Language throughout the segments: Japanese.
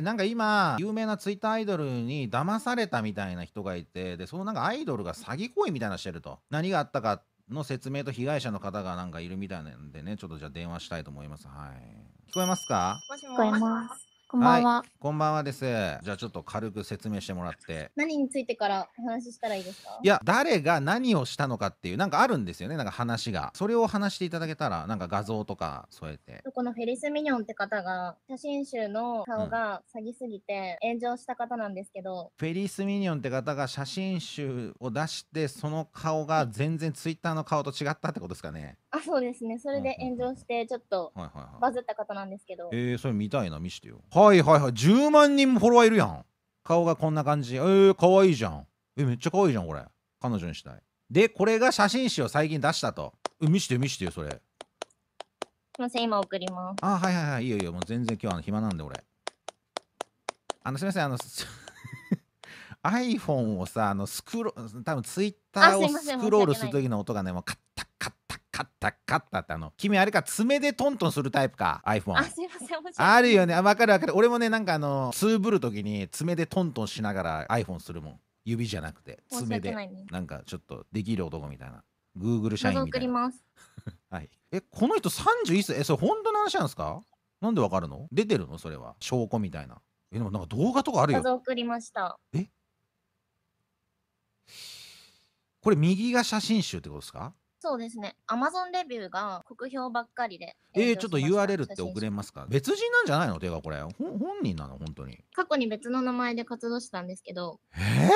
でなんか今有名なツイッターアイドルに騙されたみたいな人がいてでそのなんかアイドルが詐欺行為みたいなしてると何があったかの説明と被害者の方がなんかいるみたいなんでねちょっとじゃあ電話したいと思いますはい聞こえますか聞こえますこんばんは、はい。こんばんはです。じゃあちょっと軽く説明してもらって。何についてからお話ししたらいいですかいや、誰が何をしたのかっていう、なんかあるんですよね、なんか話が。それを話していただけたら、なんか画像とか添えて。このフェリス・ミニョンって方が、写真集の顔が詐欺すぎて炎上した方なんですけど、うん、フェリス・ミニョンって方が写真集を出して、その顔が全然ツイッターの顔と違ったってことですかね。あ、そうですね。それで炎上して、ちょっとはいはいはいバズった方なんですけど。えー、それ見たいな見してよはいはいはい10万人もフォロワーいるやん顔がこんな感じえー、かわいいじゃんえめっちゃかわいいじゃんこれ彼女にしたいでこれが写真集を最近出したとえ見してよ見してよそれすいません、今送ります。あはいはいはいいいよいいよもう全然今日は暇なんで俺あのすみませんあの iPhone をさあのスクロール多分ツイッターをスクロールするとき時の音がねもうカッったかったってあの君あれか爪でトントンするタイプか iPhone あすいませんあるよねあわかるわかる俺もねなんかあのツーブル時に爪でトントンしながら iPhone するもん指じゃなくて爪でな,、んかちょっとできる男みたいなグーグル社員みたいなはいえこの人31歳えそれ本当の話なんですかなんでわかるの出てるのそれは証拠みたいなえでもなんか動画とかあるよ送りましたえこれ右が写真集ってことですかそうですね。アマゾンレビューが酷評ばっかりで。えー、ちょっと URL って送れますか別人なんじゃないのてかこれ。本人なの本当に。過去に別の名前で活動したんですけど。えー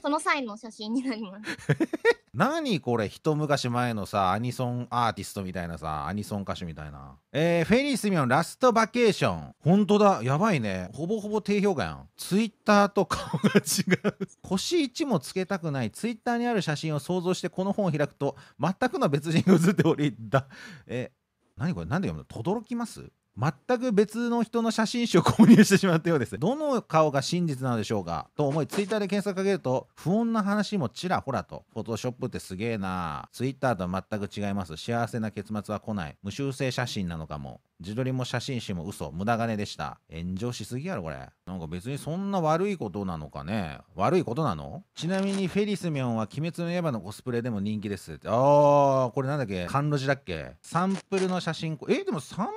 その際の写真になります。何これ一昔前のさアニソンアーティストみたいなさアニソン歌手みたいなえー、フェリスミオンラストバケーションほんとだやばいねほぼほぼ低評価やんツイッターと顔が違う 腰1もつけたくないツイッターにある写真を想像してこの本を開くと全くの別人が写っておりだえ何これ何で読むの轟きます全く別の人の写真集を購入してしまったようです。どの顔が真実なのでしょうかと思い、ツイッターで検索かけると、不穏な話もちらほらと。フォトショップってすげえなツイッターとは全く違います。幸せな結末は来ない。無修正写真なのかも。自撮りも写真集も嘘、無駄金でした。炎上しすぎやろ、これ。なんか別にそんな悪いことなのかね。悪いことなのちなみに、フェリスミョンは鬼滅の刃のコスプレでも人気ですあー、これなんだっけカンロジだっけサンプルの写真、え、でもサン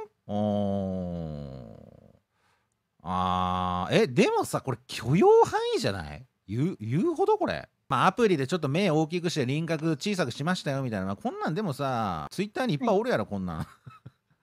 あーえでもさこれ許容範囲じゃない言う言うほどこれまあ、アプリでちょっと目大きくして輪郭小さくしましたよみたいな、まあ、こんなんでもさツイッターにいっぱいおるやろ、はい、こんなん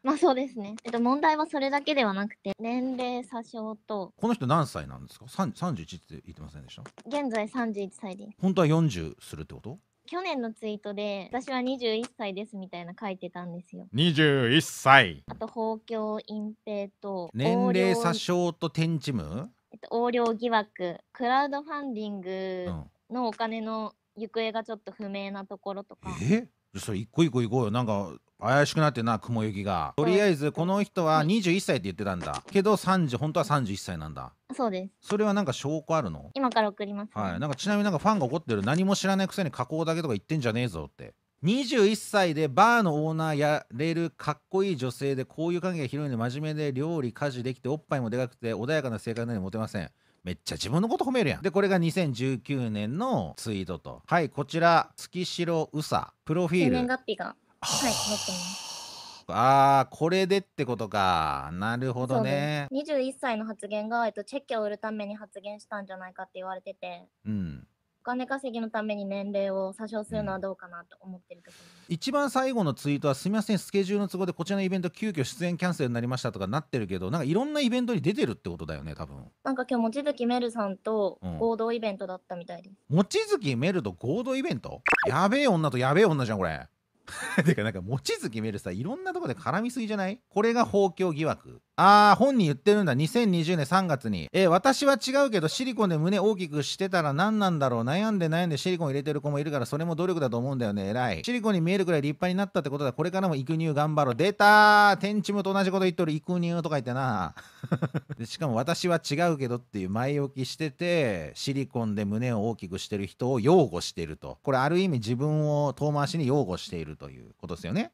まあそうですね、えっと、問題はそれだけではなくて年齢詐称とこの人何歳なんですか31って言ってませんでした現在31歳です本当は40するってこと去年のツイートで私は21歳ですみたいな書いてたんですよ21歳あと豊胸隠蔽と年齢詐称と天地無えっと、横領疑惑クラウドファンディングのお金の行方がちょっと不明なところとか、えそれ一個一個行こうよなんか怪しくなってな雲行きがとりあえずこの人は21歳って言ってたんだけど30本当は31歳なんだそうですそれはなんか証拠あるの今から送ります、ね、はいなんかちなみになんかファンが怒ってる何も知らないくせに加工だけとか言ってんじゃねえぞって21歳でバーのオーナーやれるかっこいい女性で交友関係が広いので真面目で料理家事できておっぱいもでかくて穏やかな性格なのにモテませんめっちゃ自分のこと褒めるやんでこれが2019年のツイートとはいこちら月城うさプロフィール年月日がはい載ってますああこれでってことかなるほどね21歳の発言が、えっと、チェッキを売るために発言したんじゃないかって言われてて、うん、金稼ぎのために年齢を詐称するのはどうかなと思ってるところ、うん、一番最後のツイートはすみませんスケジュールの都合でこちらのイベント急遽出演キャンセルになりましたとかなってるけどなんかいろんなイベントに出てるってことだよね多分なんか今日望月メルさんと合同イベントだったみたいです、うん、望月メルと合同イベントやべえ女とやべえ女じゃんこれ てかなんか望月メルさいろんなとこで絡みすぎじゃないこれが包協疑惑ああ、本人言ってるんだ。2020年3月に。えー、私は違うけど、シリコンで胸大きくしてたら何なんだろう。悩んで悩んでシリコン入れてる子もいるから、それも努力だと思うんだよね。偉い。シリコンに見えるくらい立派になったってことだ。これからも育乳頑張ろう。出たー天チムと同じこと言っとる。育乳とか言ってな。でしかも、私は違うけどっていう前置きしてて、シリコンで胸を大きくしてる人を擁護してると。これ、ある意味自分を遠回しに擁護しているということですよね。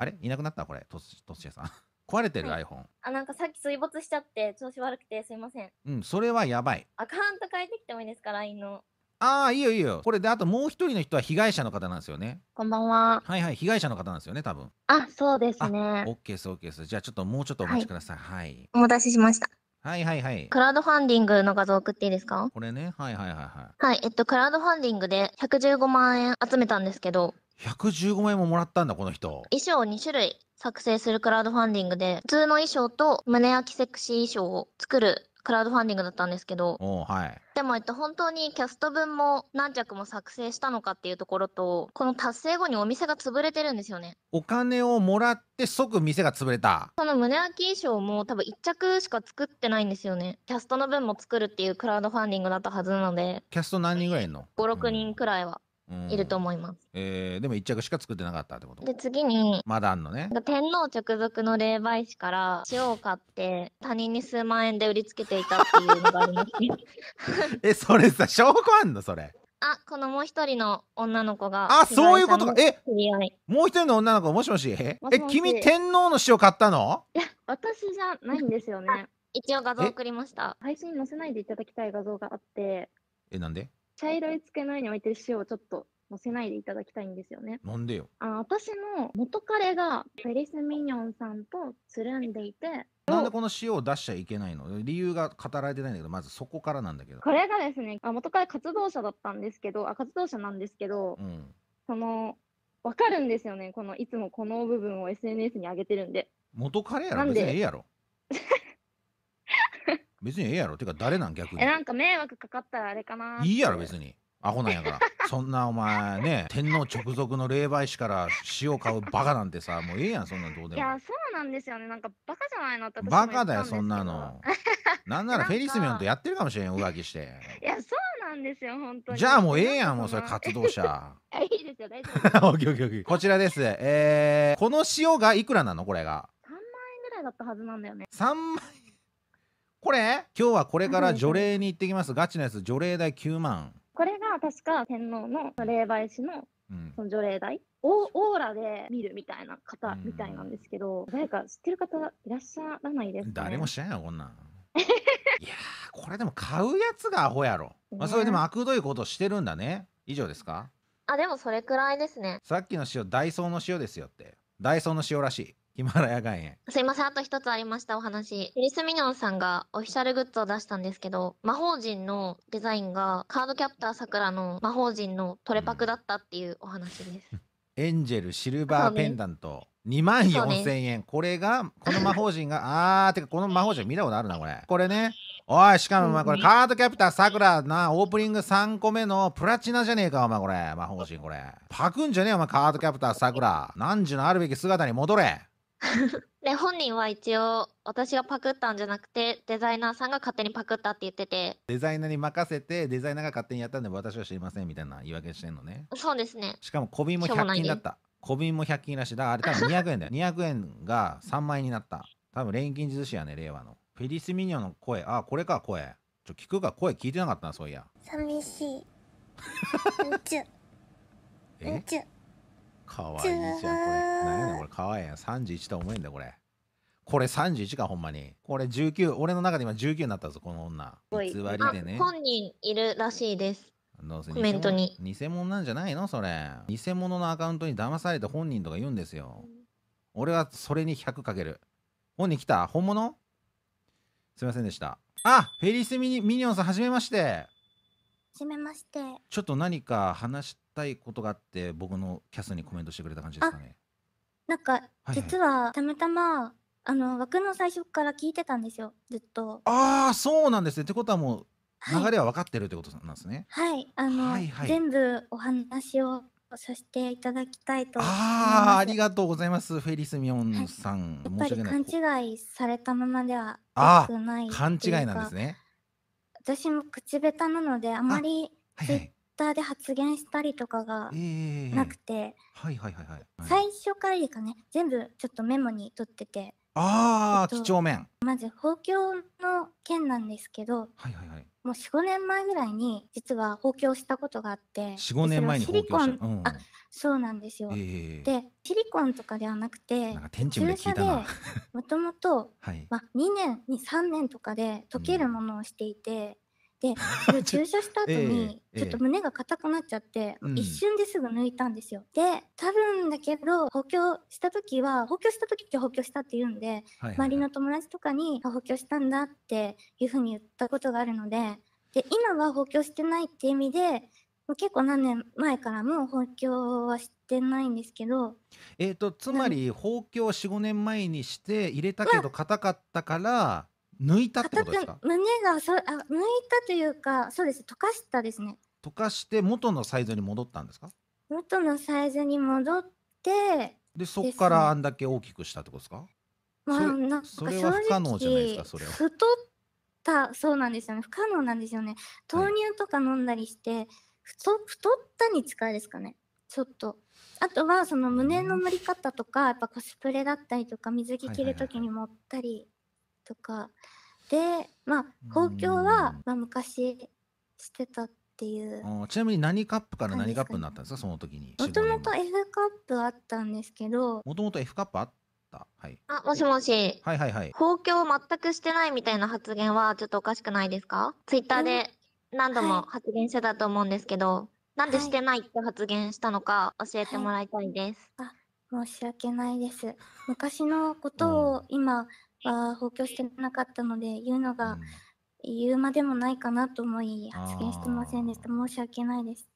あれいなくなったこれ、とし、としやさん。壊れてる、はい iPhone。あ、なんかさっき水没しちゃって、調子悪くてすいません。うん、それはやばい。アカウント変えてきてもいいですか、LINE の。ああ、いいよいいよ。これで、あともう一人の人は被害者の方なんですよね。こんばんは。はいはい、被害者の方なんですよね、多分。あ、そうですね。オッケーです、オッケーです。じゃあ、ちょっともうちょっとお待ちください。はい。お待たせしました。はいはいはい。クラウドファンディングの画像送っていいですかこれね、はいはいはいはい。はい、えっと、クラウドファンディングで115万円集めたんですけど、115万円ももらったんだこの人衣装を2種類作成するクラウドファンディングで普通の衣装と胸焼きセクシー衣装を作るクラウドファンディングだったんですけど、はい、でも、えっと、本当にキャスト分も何着も作成したのかっていうところとこの達成後にお店が潰れてるんですよねお金をもらって即店が潰れたその胸焼き衣装も多分1着しか作ってないんですよねキャストの分も作るっていうクラウドファンディングだったはずなのでキャスト何人ぐらいいるの56人くらいは、うんいると思います。えー、でも一着しか作ってなかったってことで、次に、マダンのね。天皇直属の霊媒師から塩を買って、他人に数万円で売りつけていたっていうのがあります え、それさ、証拠あんのそれ。あ、このもう一人の女の子が。あ、そういうことか。え、もう一人の女の子、もしもしえ、え君、天皇の塩買ったのいや、私じゃないんですよね。一応画像送りました。配信載せないでいただきたい画像があって。え、なんで茶色い机の上に置いてる塩をちょっと乗せないでいただきたいんですよね。なんでよ。あ私の元彼がフェリス・ミニョンさんとつるんでいて、なんでこの塩を出しちゃいけないの理由が語られてないんだけど、まずそこからなんだけど。これがですね、あ元彼活動者だったんですけど、あ活動者なんですけど、うん、その、わかるんですよね。この、いつもこの部分を SNS に上げてるんで。元彼やろ別にええやろ。別にええやろてか誰なん逆にえなんか迷惑かかったらあれかないいやろ別にアホなんやから そんなお前ね天皇直属の霊媒師から塩買うバカなんてさもうええやんそんなんどうでもいやそうなんですよねなんかバカじゃないのってバカだよそんなの なんならフェリスミョンとやってるかもしれん浮気していやそうなんですよ本当にじゃあもうええやんもうそれ活動者 いいですよ大丈夫こちらですえー、この塩がいくらなのこれが3万円ぐらいだったはずなんだよね3万円これ今日はこれから除霊に行ってきますガチなやつ除霊代9万これが確か天皇の霊媒師のその除霊代。オオーラで見るみたいな方みたいなんですけど、誰か知ってる方いらっしゃらないですか、ね、誰も知らんよこんなん いやこれでも買うやつがアホやろ、まあ、それでもあくどいことしてるんだね以上ですかあでもそれくらいですねさっきの塩ダイソーの塩ですよってダイソーの塩らしいヒマラヤ岩塩。すいません、あと一つありましたお話。クリス・ミノンさんがオフィシャルグッズを出したんですけど、魔法陣のデザインがカードキャプターさくらの魔法陣のトレパクだったっていうお話です。エンジェルシルバーペンダント。2万4千円。これが、この魔法陣が、あー、てかこの魔法陣見たことあるな、これ。これね。おい、しかもお前これカードキャプターさくらな、オープニング3個目のプラチナじゃねえか、お前これ。魔法陣これ。パクんじゃねえ、お前カードキャプターさくら。何時のあるべき姿に戻れ。で、本人は一応、私がパクったんじゃなくて、デザイナーさんが勝手にパクったって言ってて。デザイナーに任せて、デザイナーが勝手にやったんで私は知りませんみたいな言い訳してんのね。そうですね。しかも小瓶も100均だった。小瓶も100均らしい。だからあれ多分200円だよ。200円が3万円になった。多分錬金術師やね、令和の。フェリス・ミニョンの声。あ、これか、声。ちょ、聞くか、声聞いてなかったな、そういや。寂しい。え。んちゅ。んちゅ。かわいいじゃんこれ何やねんこれかわいいやん31と思えんだこれこれ31かほんまにこれ19俺の中で今19になったぞこの女偽りでね本人いるらしいですコメントに偽物なんじゃないのそれ偽物のアカウントに騙された本人とか言うんですよ、俺はそれに100かける本人来た本物すいませんでしたあフェリスミニミニオンさんはじめましてじめまして。ちょっと何か話したいことがあって、僕のキャスにコメントしてくれた感じですかね。なんか、はいはい、実はたまたま、あの枠の最初から聞いてたんですよ、ずっと。ああ、そうなんですね。ってことはもう、流れは分かってるってことなんですね。はい、あの、はいはい、全部お話をさせていただきたいとああ、ありがとうございます。フェリスミオンさん、はい、やっぱり勘違いされたままでは良くない勘違いなんですね。私も口下手なのであまりツイッターで発言したりとかがなくて最初からいいかね全部ちょっとメモに取っててああ、えっ几と、帳面。まず豊胸の件なんですけど、はいはいはい。もう4、5年前ぐらいに実は豊胸したことがあって、しご年前にシリ豊コンうん。あ、そうなんですよ。ええ。で、シリコンとかではなくて、なんか注射でもともと、はい。ま、2年に3年とかで溶けるものをしていて、で 注射した後にちょっと胸が硬くなっちゃって、一瞬ですぐ抜いたんですよ。で多分だけど補強した時は補強した時って補強したって言うんで、周りの友達とかに補強したんだっていうふうに言ったことがあるのでで今は補強してないって意味で結構何年前からも補強はしてないんですけどえっ、とつまり補強45年前にして入れたけど硬かったから抜いたってことですか胸がそあ抜いたというかそうです溶かしたですね溶かして元のサイズに戻ったんですか元のサイズに戻ってでそこからあんだけ大きくしたってことですかまあなんか正直不可能じゃないですかそれは太ったそうなんですよね不可能なんですよね豆乳とか飲んだりして、はい、太ったに近いですかねちょっとあとはその胸の塗り方とかやっぱコスプレだったりとか水着着る時に盛ったりとかでまあ公共は、まあ、昔してたっていうちなみに何カップから何カップになったんですかその時にもともと F カップあったんですけどもともと F カップあったはいあ、もしもし。はいはいはい公共を全くしてないみたいな発言はちょっとおかしくないですかツイッターで何度も発言してたと思うんですけど、なんでしてないって発言したのか教えてもらいたいです。あ申し訳ないです昔のことを今は補強してなかったので言うのが、言うまでもないかなと思い発言してませんでした申し訳ないです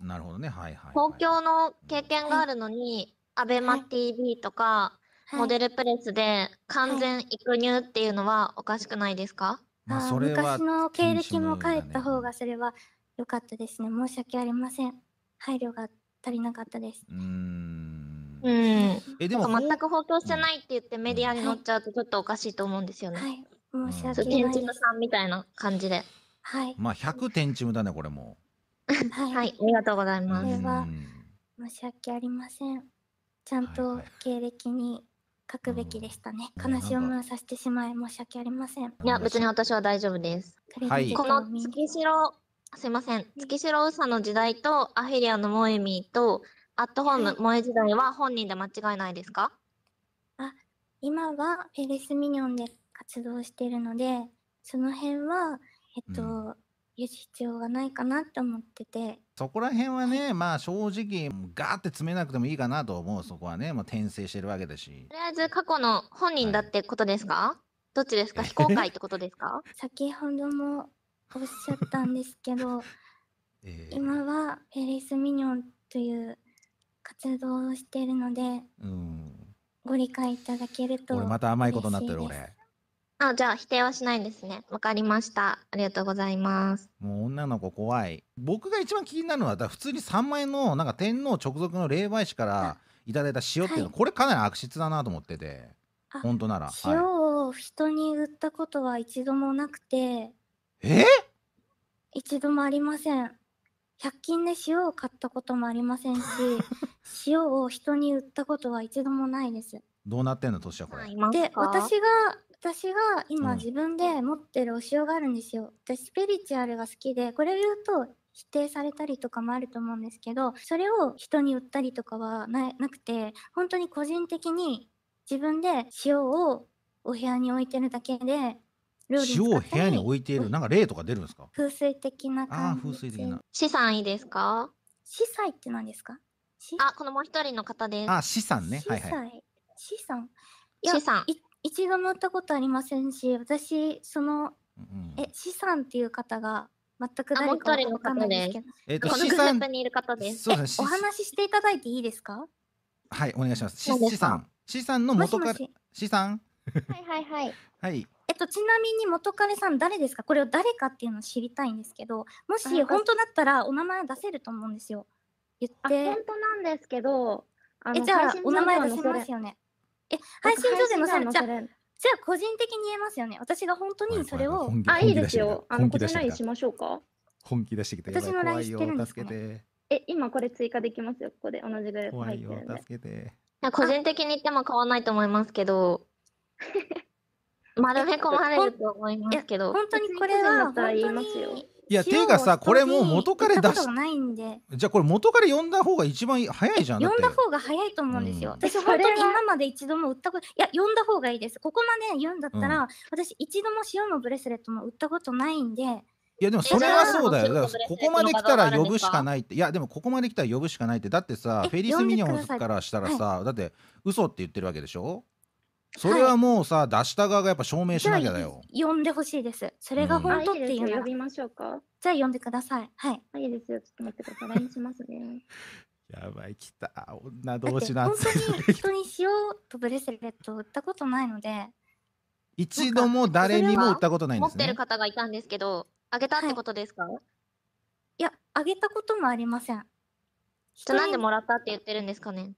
なるほどねはいはい、公共の経験があるのに、アベマ TV とか、モデルプレスで完全育乳っていうのはおかしくないですか、まあ、昔の経歴も変えた方がそれは良かったですね申し訳ありません配慮が足りなかったですうんうん。え、でも。全く報道してないって言ってメディアに載っちゃうとちょっとおかしいと思うんですよね。はい。申し訳ない。天チムさんみたいな感じで。はい。まあ、百0 0天チムだね、これも。はい、はい。ありがとうございます。これは、申し訳ありません。ちゃんと経歴に書くべきでしたね。悲しい思いをさせてしまい、申し訳ありません。いや、別に私は大丈夫です。はい。この月城、すいません。月城うさの時代と、アフィリアのモエミーと、アットホーム萌え時代は本人で間違いないですかあ今はフェレスミニョンで活動してるのでその辺はえっと、うん言う必要がないかなと思っててそこら辺はね、はい、まあ正直ガーって詰めなくてもいいかなと思うそこはねもう転生してるわけだしとりあえず過去の本人だってことですか、はい、どっちですか非公開ってことですか 先ほどもおっしゃったんですけど、えー、今はフェリス・ミニョンという活動をしてるので、うん、ご理解いただけると俺また甘いことになってる俺あじゃあ否定はしないんですねわかりましたありがとうございますもう女の子怖い僕が一番気になるのはだ普通に3枚のなんか天皇直属の霊媒師からいただいた塩っていうの、はい、これかなり悪質だなと思ってて本当なら塩を人に売ったことは一度もなくてえ一度もありません100均で塩を買ったこともありませんし 塩を人に売ったことは一度もないです。どうなってんの、年はこれ。で、私が、私が今自分で持ってるお塩があるんですよ。私、スピリチュアルが好きで、これを言うと、否定されたりとかもあると思うんですけどそれを人に売ったりとかはななくて本当に個人的に自分で塩をお部屋に置いてるだけで塩を部屋に置いているなんか例とか出るんですか風水的な感じあ風水的な資産いいですか資産って何ですかあ、このもう一人の方です。あ、資産ね。はいはい。資産資産一度も売ったことありませんし、私、その、え、資産っていう方が全く誰かわかんないですけど、えー、とこのグループにいる方です。お話ししていただいていいですかはい、お願いします。資産。資産の元から。資産はいはいはい。はい。えっと、ちなみに元彼さん誰ですかこれを誰かっていうのを知りたいんですけど、もし本当だったらお名前を出せると思うんですよ。言って。本当なんですけど、え、じゃあ、お名前出せますよね。え、配信上でのせじゃじゃあ個人的に言えますよね。私が本当にそれを、あ、いいですよ。あの、こちらにしましょうか。本気出してきた。私のラインってるんです助かけねて。え、今これ追加できますよ、ここで。同じぐらい入っいてるん、で。助けて。や個人的に言っても変わらないと思いますけど 丸め込まれると思いますけど本当にこれは、本当に、いや、ていうかさ、これもう元彼出しないんで。じゃあこれ元彼呼んだ方が一番早いじゃん。呼んだ方が早いと思うんですよ。うん、私本当に今まで一度も売ったこと、いや、呼んだ方がいいです。ここまで言うんだったら、うん、私一度も塩のブレスレットも売ったことないんで。いやでもそれはそうだよ。だからここまで来たら呼ぶしかないって。いやでもここまで来たら呼ぶしかないって。だってさ、フェリス・ミニオンからしたらさ、だって嘘って言ってるわけでしょそれはもうさ、出した側がやっぱ証明しなきゃだよ。呼んでほしいです。それが本当っていう呼びましょうか。じゃあ呼んでください。はい。いいですよ。ちょっと待ってください。l i n しますね。やばい、来た。女同士の本当に人にうとブレスレット売ったことないので。一度も誰にも売ったことないんですね。持ってる方がいたんですけど、あげたってことですか、はい、いや、あげたこともありません。じゃなんでもらったって言ってるんですかね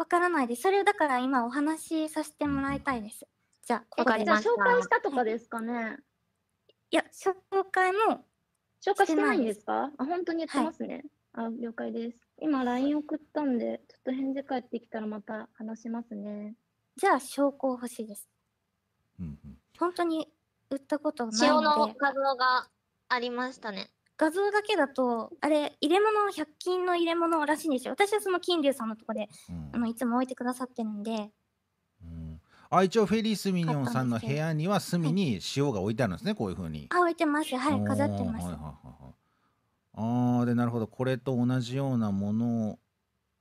わからないです。それをだから今お話しさせてもらいたいです。じゃあ、紹介したとかですかね。はい、いや、紹介も紹介してないんですかあ、本当に言ってますね。はい、あ、了解です。今 LINE 送ったんで、ちょっと返事返ってきたらまた話しますね。じゃあ、証拠欲しいです。ん本当に売ったことないで。塩のがありましたね。画像だけだとあれ入れ物100均の入れ物らしいんですよ私はその金龍さんのとこで、うん、あのいつも置いてくださってるんで、うん、あ一応フェリー・スミニオンさんの部屋には隅に塩が置いてあるんですね、はい、こういうふうにあ置いてますはい飾ってます、はいはいはい、あでなるほどこれと同じようなもの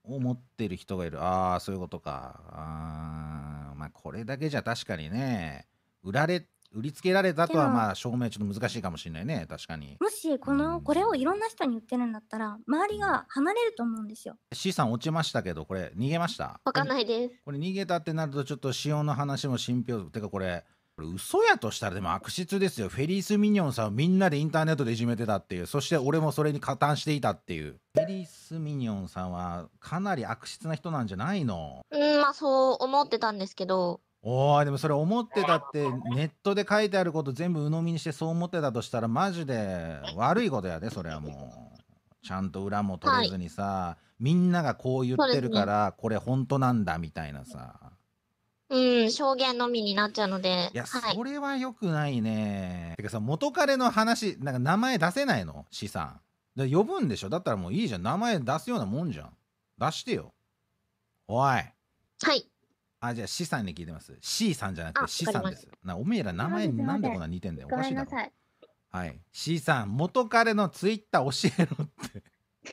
を持ってる人がいるああそういうことかあまあこれだけじゃ確かにね売られ売りつけられたとはまあ証明ちょっと難しいかもしれないね確かにもしこうのんこれをいろんな人に売ってるんだったら周りが離れると思うんですよ C さん落ちましたけどこれ逃げましたわかんないです。これ逃げたってなるとちょっと仕様の話も信憑てかこれこれ嘘やとしたらでも悪質ですよフェリース・ミニョンさんをみんなでインターネットでいじめてたっていうそして俺もそれに加担していたっていうフェリース・ミニョンさんはかなり悪質な人なんじゃないのうん、まあそう思ってたんですけど、おお、でもそれ思ってたって、ネットで書いてあること全部鵜呑みにしてそう思ってたとしたら、マジで悪いことやで、それはもう。ちゃんと裏も取れずにさ、はい、みんながこう言ってるから、これ本当なんだみたいなさ。うん、証言のみになっちゃうので。いや、はい、それはよくないね。てかさ、元彼の話、なんか名前出せないの資産。で呼ぶんでしょだったらもういいじゃん。名前出すようなもんじゃん。出してよ。おい。はい。あ、じゃあ、C さんに聞いてます。C さんじゃなくて C さんです。な、おめえら名前なんでこんな似てんだよ。おかしいだろ。はい。C さん、元彼のツイッター教えろって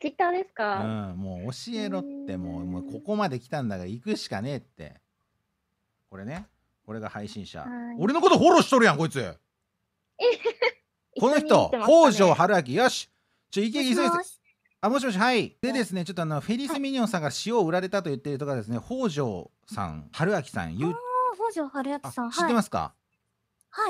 ツイッターですかうん、もう教えろってもう、もうここまで来たんだから行くしかねえって。これね、これが配信者。俺のことフォローしとるやん、こいつ。この人、ね、北条春明、よし。ちょ、行け、急いで。あもしもしはいでですねちょっとあのフェリス・ミニオンさんが塩を売られたと言ってるとかですね北条さん春明さんゆう北条春明さん知ってますか、は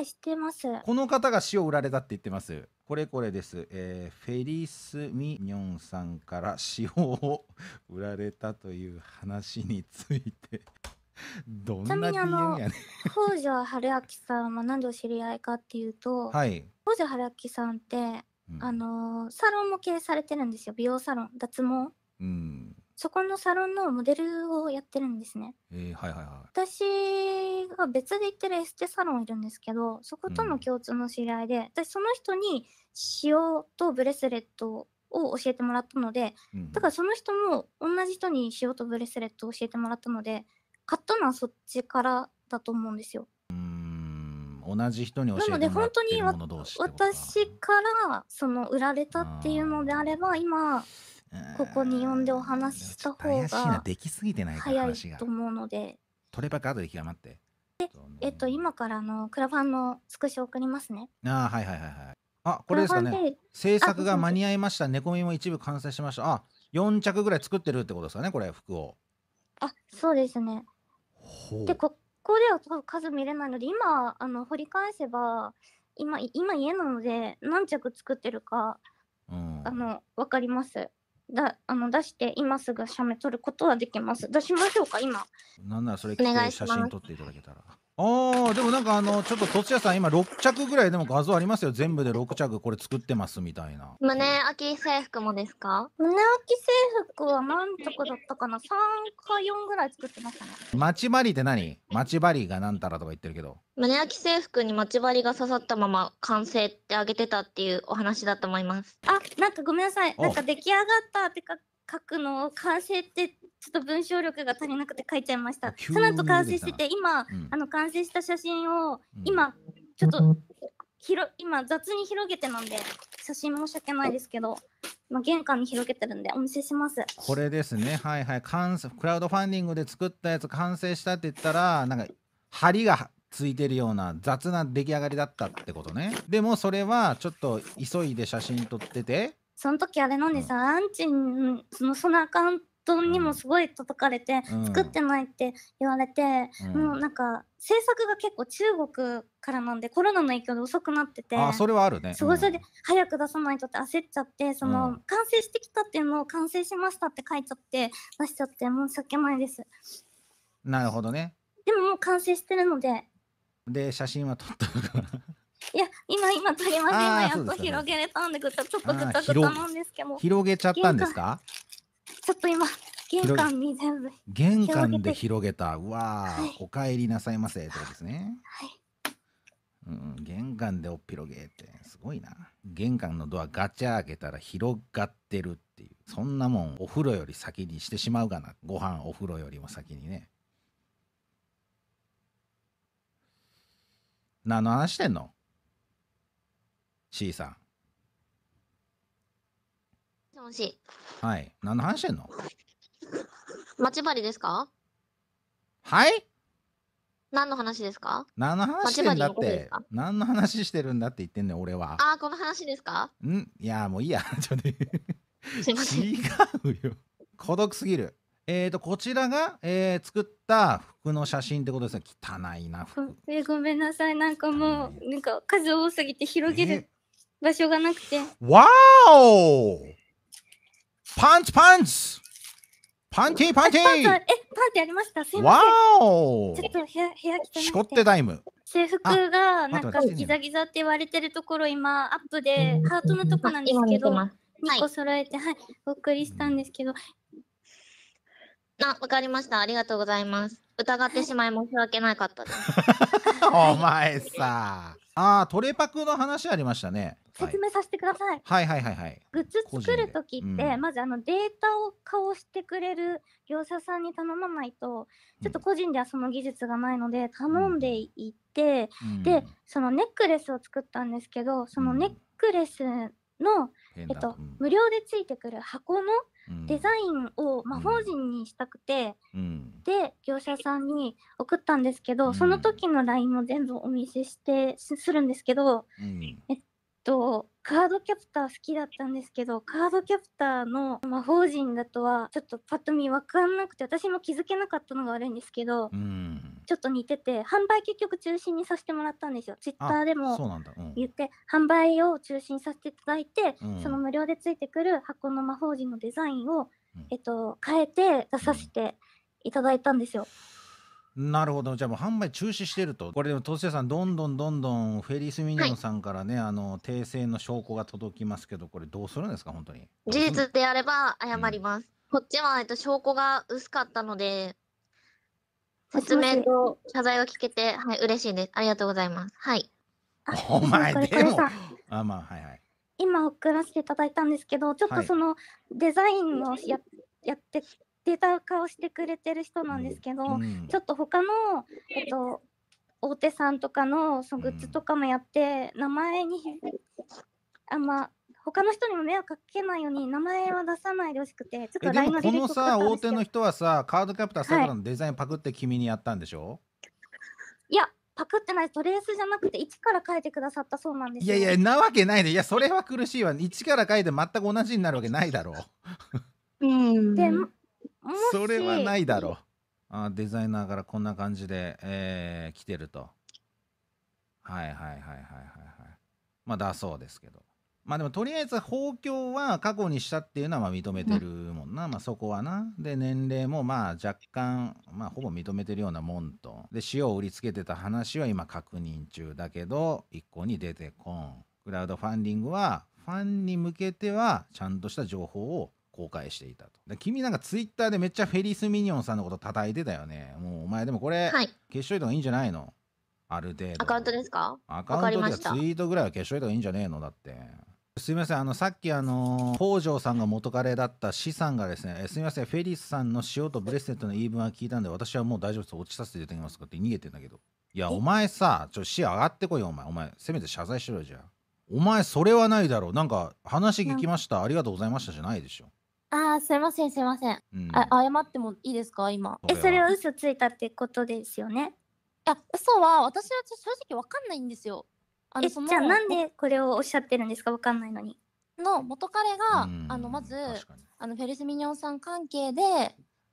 い知ってますこの方が塩を売られたって言ってますこれこれです、えー、フェリス・ミニョンさんから塩を売られたという話について どんな DM やね北条春明さんは何でお知り合いかっていうと、はい、北条春明さんってあのサロンも経営されてるんですよ美容サロン脱毛、うん、そこのサロンのモデルをやってるんですね、えー、はいはいはい私が別で行ってるエステサロンいるんですけどそことの共通の知り合いで、うん、私その人に塩とブレスレットを教えてもらったので、うん、だからその人も同じ人に塩とブレスレットを教えてもらったので買ったのはそっちからだと思うんですよ同じ人に教えてもらってるもの同士なので本当に私からその売られたっていうのであれば今ここに呼んでお話しした方が早いと思うのでトレパカードで極まってでえっと今からのクラファンのスクショ送りますねああはいはいはいはいあこれですかね制作が間に合いました猫耳も一部完成しましたあ4着ぐらい作ってるってことですかねこれ服をあそうですねでこ校では多分数見れないので今あの掘り返せば今今家なので何着作ってるか、うん、あの分かりますだあの出して今すぐ写メ撮ることはできます出しましょうか今なんならそれ写真撮っていただけたらああでもなんかあのちょっとと屋やさん今6着ぐらいでも画像ありますよ全部で6着これ作ってますみたいな胸秋制服もですか胸秋制服は何着だったかな3か4ぐらい作ってましたね待ち針って何待ち針が何たらとか言ってるけど胸秋制服に待ち針が刺さったまま完成ってあげてたっていうお話だと思いますあなんかごめんなさいなんか出来上がったってか書くのを完成ってちょっと文章力が足りなくて書いちゃいました。さらと完成してて今、うん、あの完成した写真を、今ちょっとひろ今雑に広げてなんで写真申し訳ないですけど。まあ、玄関に広げてるんでお見せしますこれですねはいはい完成クラウドファンディングで作ったやつ完成したって言ったらなんか針がついてるような雑な出来上がりだったってことねでもそれはちょっと急いで写真撮っててその時あれなんでさ、うん、アンチそのそのアカウントにもすごい叩かれて、うん、作ってないって言われて、うん、もうなんか制作が結構中国からなんでコロナの影響で遅くなっててあそれはあるね、ごいそれで早く出さないとって焦っちゃってその、完成してきたっていうのを完成しましたって書いちゃって出しちゃって申し訳ないですなるほどねでももう完成してるのでで写真は撮ったのかないや、今、今取りました。今やっと広げれたんで、ぐた、ちょっとぐたぐたなんですけど。広げちゃったんですかちょっと今、玄関に全部。玄関で広げた。うわー、はい、お帰りなさいませ。とかですね。はい。うん、玄関でおっぴろげってすごいな玄関のドアガチャ開けたら広がってるっていうそんなもんお風呂より先にしてしまうかなご飯お風呂よりも先にね何の話してんの C さん。楽しい。はい。何の話してんの待ち針ですかはい何の話ですか何の話してんだって何の話してるんだって言ってんね俺はああこの話ですかんいやもういいや ちょっと違うよ孤独すぎるえーとこちらが、えー、作った服の写真ってことですね汚いな服えー、ごめんなさいなんかもうなんか数多すぎて広げる場所がなくて。わおパンツパンツパンティーパンティーえ、パンティありましたすいません。わおちょっと部屋、部屋汚しこってタイム。制服がなんかギザギザって言われてるところ今アップでハートのとこなんですけど、2個揃えて、はい、お送りしたんですけど。あ、わかりました。ありがとうございます。疑ってしまい申し訳なかったです。お前さ。ああ、トレパクの話ありましたね。説明させてください。はいはいはいはい。グッズ作る時って、まずあのデータを顔してくれる業者さんに頼まないと、ちょっと個人ではその技術がないので頼んでいって、でそのネックレスを作ったんですけどそのネックレスの、えっと、無料でついてくる箱のデザインを魔法陣にしたくて、うん、で業者さんに送ったんですけど、うん、その時の LINE も全部お見せしてするんですけど、うん、えっとカードキャプター好きだったんですけどカードキャプターの魔法陣だとはちょっとパッと見分かんなくて私も気づけなかったのが悪いんですけど。うんちょっと似てて販売結局中心にさせてもらったんですよツイッターでもそうなんだ、うん、言って販売を中心させていただいて、うん、その無料でついてくる箱の魔法陣のデザインを、うん、えっと、変えて出させていただいたんですよ。なるほどじゃあもう販売中止してるとこれでもトシヤさんどんどんどんどんフェリース・ミニオンさんからね、はい、あの訂正の証拠が届きますけどこれどうするんですか本当に事実であれば謝ります、こっちは、えっと、証拠が薄かったので説明と謝罪を聞けて、はい、嬉しいです。ありがとうございます。はい。お前でも。あ、まあ、はいはい。今送らせていただいたんですけど、ちょっとそのデザインのや、はい、やってデータ化をしてくれてる人なんですけど、うん、ちょっと他のえっと大手さんとかのそのグッズとかもやって、うん、名前にあんま他の人にも迷惑かけないように名前は出さないでほしくて、ちょっと LINE のこのさ、大手の人はさ、カードキャプターさくらのデザインパクって君にやったんでしょ、はい、いや、パクってないトレースじゃなくて1から書いてくださったそうなんですいやいやなわけないでいやそれは苦しいわ一から書いて全く同じになるわけないだろううんでそれはないだろうあデザイナーからこんな感じで、えー、来てるとはいはいはいはいはいはいまあだそうですけどまあでもとりあえず法教は過去にしたっていうのはまあ認めてるもんな、まあそこはなで年齢もまあ若干まあほぼ認めてるようなもんとで塩を売りつけてた話は今確認中だけど一向に出てこんクラウドファンディングはファンに向けてはちゃんとした情報を公開していたと君なんかツイッターでめっちゃフェリス・ミニオンさんのこと叩いてたよねもうお前でもこれ、決勝といいいんじゃないのある程度アカウントですかアカウントでツイートぐらいは消しといた方がいいんじゃねえのだってすみませんあのさっきあの北条さんが元カレだった資産がですねえすみませんフェリスさんの塩とブレスレットの言い分は聞いたんで私はもう大丈夫です落ちさせていただきますかって逃げてんだけどいやお前さちょ視野上がってこいよお前お前せめて謝罪しろよじゃあお前それはないだろうなんか話聞きましたありがとうございましたじゃないでしょああ、すいません、すいません。うんあ謝ってもいいですか、今。え、それは嘘ついたってことですよね。いや、嘘は私は正直わかんないんですよ。あのそのじゃあなんでこれをおっしゃってるんですかわかんないのに。の元彼が、あのまずあのフェリス・ミニョンさん関係で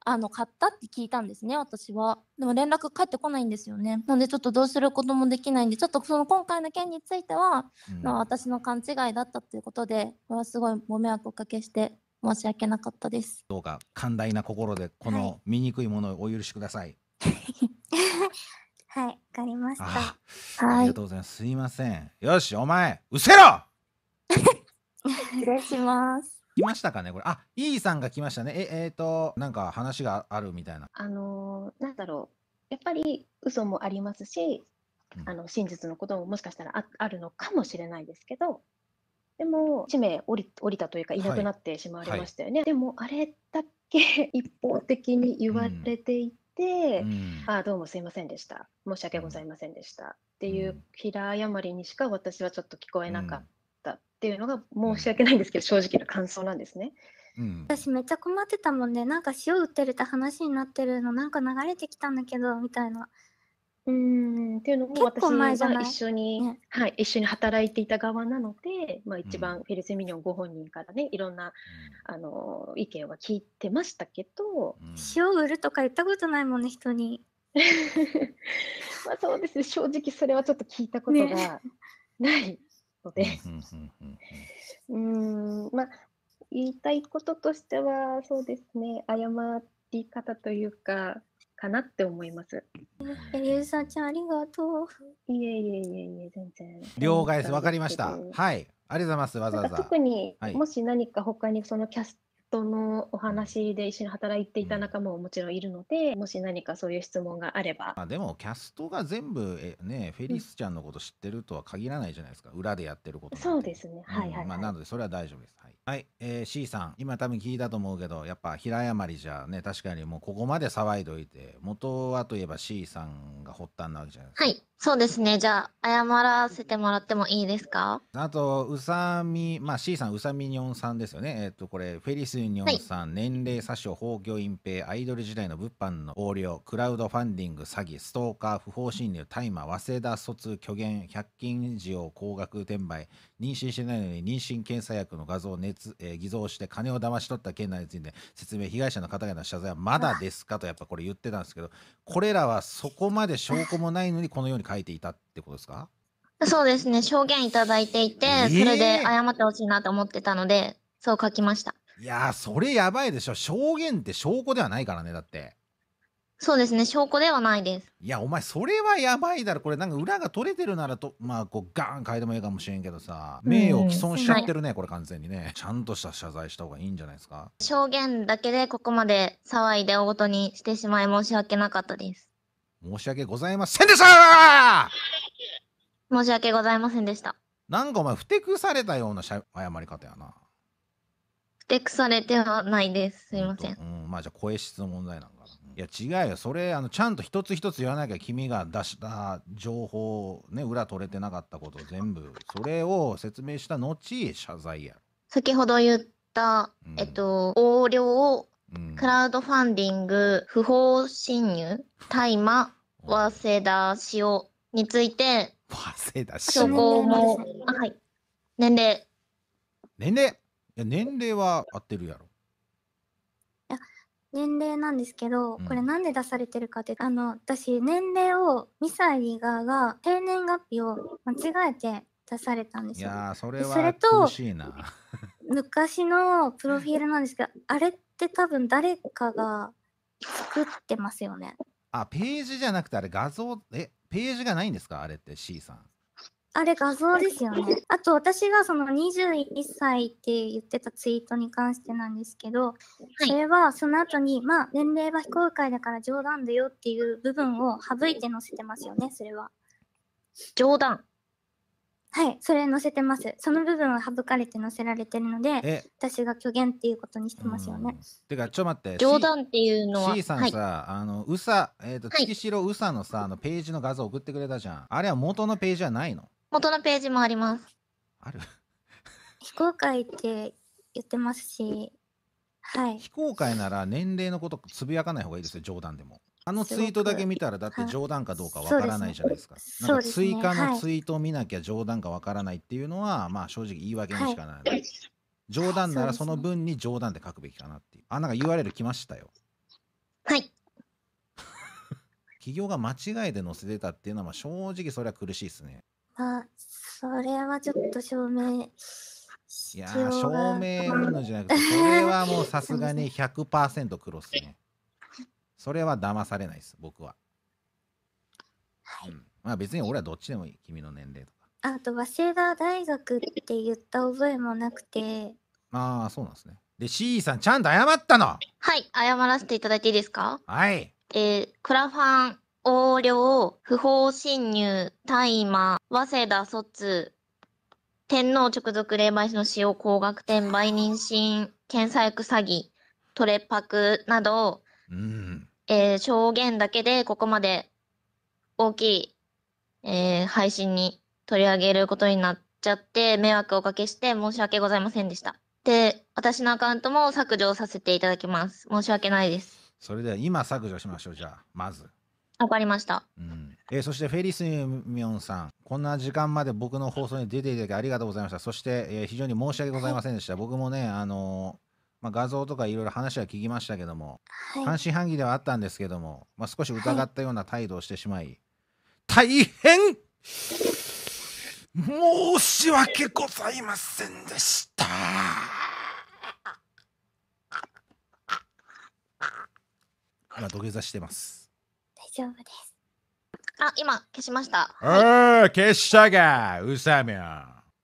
あの買ったって聞いたんですね私はでも連絡返ってこないんですよねなのでちょっとどうすることもできないんでちょっとその今回の件については、うんまあ、私の勘違いだったということでこれはすごいご迷惑をおかけして申し訳なかったですどうか寛大な心でこの醜いものをお許しください。はい、わかりました。ありがとうございます。すいません。よし、お前、うせろ失礼します。来ましたかねこれあイーさんが来ましたねええーと、なんか話があるみたいなあのー、なんだろうやっぱり嘘もありますし、あの真実のことももしかしたらああるのかもしれないですけどでも1名降り降りたというかいなくなってしまいましたよね、はいはい、でもあれだけ一方的に言われてい、うん、あどうもすいませんでした、申し訳ございませんでした、っていう平謝りにしか私はちょっと聞こえなかったっていうのが申し訳ないんですけど、正直な感想なんですね。うん、私めっちゃ困ってたもんね、なんか塩売ってるって話になってるのなんか流れてきたんだけどみたいなうん、っていうのも私前は一緒にはい、一緒に働いていた側なので、まあ、一番フェルセミニョンご本人からね、いろんな、あの、意見は聞いてましたけどうん。塩売るとか言ったことないもんね、人に。ま、そうですね、正直それはちょっと聞いたことがないので。うん、ま、言いたいこととしては、そうですね、謝り方というかかなって思います。えりさちゃんありがとう。いえいえいえいえ全然。了解です。わかりました。はい。ありがとうございます。わざわざ。特に、はい、もし何か他にそのキャストのお話で一緒に働いていた仲間ももちろんいるので、もし何かそういう質問があれば。あでもキャストが全部えねフェリスちゃんのこと知ってるとは限らないじゃないですか、裏でやってることそうですねはいはいはいまあ、なのでそれは大丈夫ですはい、はいえー、C さん今多分聞いたと思うけどやっぱ平山りじゃね確かにもうここまで騒いどいて元はといえば C さんが発端なわけじゃないですかはいそうですね。じゃあ、謝らせてもらってもいいですかあと、うさみ、まあ、C さん、うさみにょんさんですよね。えっ、と、これ、フェリスにょんさん、はい年齢詐称、法御隠蔽、アイドル時代の物販の横領、クラウドファンディング、詐欺、ストーカー、不法侵入、大麻、早稲田卒、虚言、百均事業、高額転売、妊娠してないのに妊娠検査薬の画像を捏、えー、偽造して金を騙し取った件内について説明被害者の方への謝罪はまだですかとやっぱこれ言ってたんですけどこれらはそこまで証拠もないのにこのように書いていたってことですかそうですね証言いただいていて、えー、それで謝ってほしいなと思ってたのでそう書きましたいやそれやばいでしょ証言って証拠ではないからねだってそうですね、証拠ではないです。いや、お前、それはやばいだろ。これ、なんか裏が取れてるならと、まあ、こう、ガーン変えてもいいかもしれんけどさ、名誉毀損しちゃってるね、うん、これ完全にね。ちゃんとした謝罪した方がいいんじゃないですか。証言だけでここまで騒いで大ごとにしてしまい申し訳なかったです。申し訳ございませんでした申し訳ございませんでした。なんかお前、ふてくされたような謝り方やな。ふてくされてはないです。すいません。うん、まあじゃあ、声質の問題なんか。いや違うよそれあのちゃんと一つ一つ言わなきゃ君が出した情報ね裏取れてなかったこと全部それを説明した後謝罪や先ほど言った、うん、えっと横領を、うん、クラウドファンディング不法侵入大麻早稲田塩について早稲田証拠も、はい、年齢年齢いや年齢は合ってるやろ年齢なんですけど、うんこれなんで出されてるかってあの私年齢をミサイリ側が生年月日を間違えて出されたんですよ。やそれそはれと苦しいな。昔のプロフィールなんですけどあれって多分誰かが作ってますよね。あ、ページじゃなくてあれ画像、え、ページがないんですかあれって C さん。あれ画像ですよね。あと私がその21歳って言ってたツイートに関してなんですけど、それはその後に、まあ年齢は非公開だから冗談だよっていう部分を省いて載せてますよね、それは。冗談はい、それ載せてます。その部分は省かれて載せられてるので、私が虚言っていうことにしてますよね。てか、ちょ待って。冗談っていうのは。C さんさ、はい、あの、うさ、えっ、ー、と、月城うさのさ、あのページの画像送ってくれたじゃん。あれは元のページじゃないの元のページもあります。ある非公開って言ってますし、はい。非公開なら年齢のことつぶやかない方がいいですよ冗談でもあのツイートだけ見たらだって冗談かどうかわからないじゃないですかなんか追加のツイートを見なきゃ冗談かわからないっていうのは、まあ正直言い訳にしかならない、冗談ならその分に冗談で書くべきかなっていうあなんか URL 来ましたよはい。企 業が間違いで載せてたっていうのはまあ正直それは苦しいですねあ、それはちょっと証明いや証明うじゃなくて、それはもうさすがに100%クロスね。それは騙されないです、僕は。はいうん、まあ別に俺はどっちでもいい、君の年齢とか。あと、早稲田大学って言った覚えもなくて。ああ、そうなんですね。で、C さん、ちゃんと謝ったのはい、謝らせていただいていいですかはい。えー、クラファン横領、不法侵入、大麻、早稲田卒、天皇直属霊媒師の使用、高額転売、妊娠、検査薬詐欺、トレパクなど、うん、えー、証言だけでここまで大きい、えー、配信に取り上げることになっちゃって、迷惑をおかけして申し訳ございませんでした。で、私のアカウントも削除させていただきます。申し訳ないです。それでは今削除しましょう、じゃあ、まず。わかりました。うん、えー、そしてフェリスミョンさん、こんな時間まで僕の放送に出ていただきありがとうございました。そして、えー、非常に申し訳ございませんでした。僕もね、あのー、まあ、画像とかいろいろ話は聞きましたけども、はい、半信半疑ではあったんですけども、まあ、少し疑ったような態度をしてしまい、はい、大変申し訳ございませんでした。今土下座してます。丈夫です。あ、今消しました。おー、消したが、うさみゃ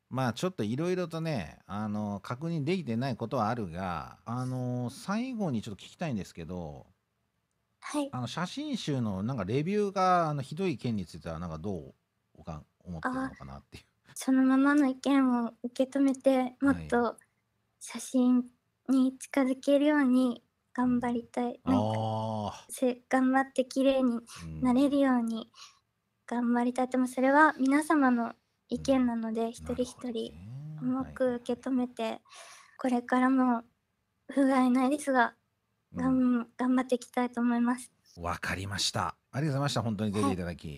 ん。まあちょっといろいろとね、あの確認できてないことはあるが、あの最後にちょっと聞きたいんですけど、はい、あの写真集のなんかレビューがあのひどい件についてはなんかどうおかん思ってるのかなっていう。そのままの意見を受け止めて、もっと写真に近づけるように頑張りたい。なんかせ頑張って綺麗になれるように頑張りたい。でもそれは皆様の意見なので、一人一人重く受け止めて、これからも不甲斐ないですが、うん、頑張っていきたいと思います。わかりました。ありがとうございました。本当に出ていただき。はい、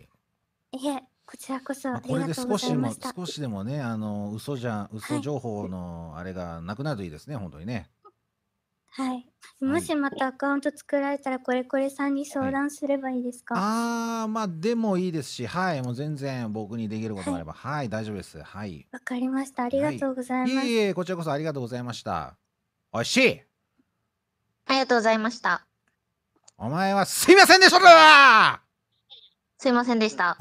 いえ、こちらこそこれで少しも少しでもね、あの嘘じゃん嘘情報のあれがなくなるといいですね、はい、本当にね。はい。もしまたアカウント作られたら、これこれさんに相談すればいいですか、はい、ああ、まあ、でもいいですし、はい。もう全然僕にできることがあれば、はい、はい、大丈夫です。はい。わかりました。ありがとうございます。はい、いえいえ、こちらこそありがとうございました。おいしいありがとうございました。お前はすいませんでしたすいませんでした。